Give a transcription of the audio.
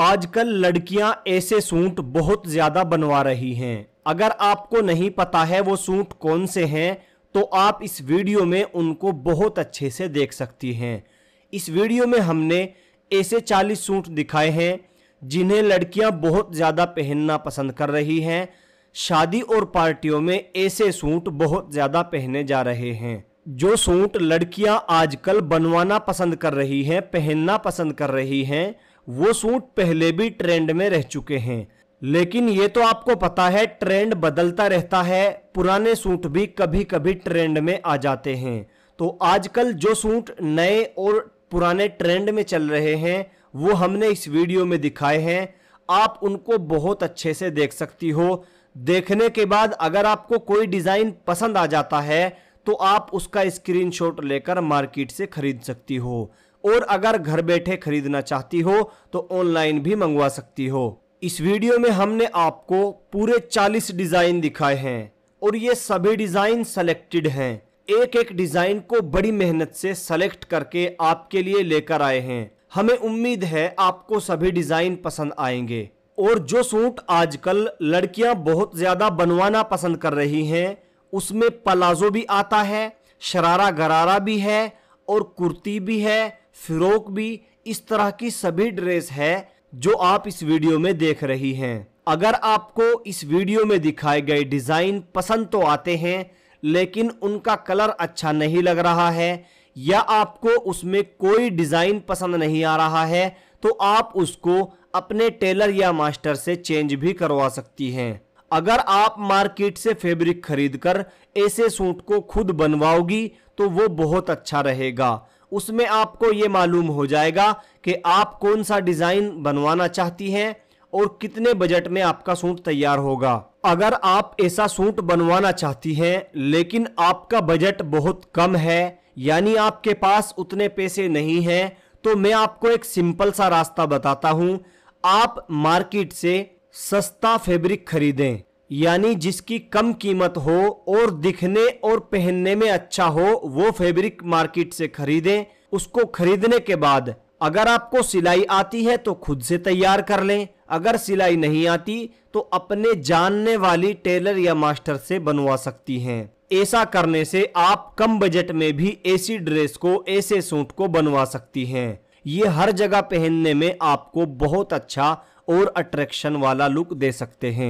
आजकल लड़कियां ऐसे सूट बहुत ज़्यादा बनवा रही हैं अगर आपको नहीं पता है वो सूट कौन से हैं तो आप इस वीडियो में उनको बहुत अच्छे से देख सकती हैं इस वीडियो में हमने ऐसे 40 सूट दिखाए हैं जिन्हें लड़कियां बहुत ज़्यादा पहनना पसंद कर रही हैं शादी और पार्टियों में ऐसे सूट बहुत ज़्यादा पहने जा रहे हैं जो सूट लड़कियां आजकल बनवाना पसंद कर रही हैं पहनना पसंद कर रही हैं वो सूट पहले भी ट्रेंड में रह चुके हैं लेकिन ये तो आपको पता है ट्रेंड बदलता रहता है पुराने सूट भी कभी कभी ट्रेंड में आ जाते हैं तो आजकल जो सूट नए और पुराने ट्रेंड में चल रहे हैं वो हमने इस वीडियो में दिखाए हैं आप उनको बहुत अच्छे से देख सकती हो देखने के बाद अगर आपको कोई डिज़ाइन पसंद आ जाता है तो आप उसका स्क्रीनशॉट लेकर मार्केट से खरीद सकती हो और अगर घर बैठे खरीदना चाहती हो तो ऑनलाइन भी मंगवा सकती हो इस वीडियो में हमने आपको पूरे 40 डिज़ाइन दिखाए हैं और ये सभी डिज़ाइन सेलेक्टेड हैं एक एक डिज़ाइन को बड़ी मेहनत से सेलेक्ट करके आपके लिए लेकर आए हैं हमें उम्मीद है आपको सभी डिज़ाइन पसंद आएंगे और जो सूट आजकल लड़कियां बहुत ज़्यादा बनवाना पसंद कर रही हैं उसमें पलाजो भी आता है शरारा गरारा भी है और कुर्ती भी है फ्रॉक भी इस तरह की सभी ड्रेस है जो आप इस वीडियो में देख रही हैं अगर आपको इस वीडियो में दिखाए गए डिज़ाइन पसंद तो आते हैं लेकिन उनका कलर अच्छा नहीं लग रहा है या आपको उसमें कोई डिज़ाइन पसंद नहीं आ रहा है तो आप उसको अपने टेलर या मास्टर से चेंज भी करवा सकती हैं अगर आप मार्केट से फैब्रिक खरीदकर ऐसे सूट को खुद बनवाओगी तो वो बहुत अच्छा रहेगा उसमें आपको ये मालूम हो जाएगा कि आप कौन सा डिज़ाइन बनवाना चाहती हैं और कितने बजट में आपका सूट तैयार होगा अगर आप ऐसा सूट बनवाना चाहती हैं लेकिन आपका बजट बहुत कम है यानी आपके पास उतने पैसे नहीं हैं तो मैं आपको एक सिंपल सा रास्ता बताता हूँ आप मार्केट से सस्ता फैब्रिक खरीदें यानी जिसकी कम कीमत हो और दिखने और पहनने में अच्छा हो वो फैब्रिक मार्केट से खरीदें उसको खरीदने के बाद अगर आपको सिलाई आती है तो खुद से तैयार कर लें अगर सिलाई नहीं आती तो अपने जानने वाली टेलर या मास्टर से बनवा सकती हैं ऐसा करने से आप कम बजट में भी ऐसी ड्रेस को ऐसे सूट को बनवा सकती हैं ये हर जगह पहनने में आपको बहुत अच्छा और अट्रैक्शन वाला लुक दे सकते हैं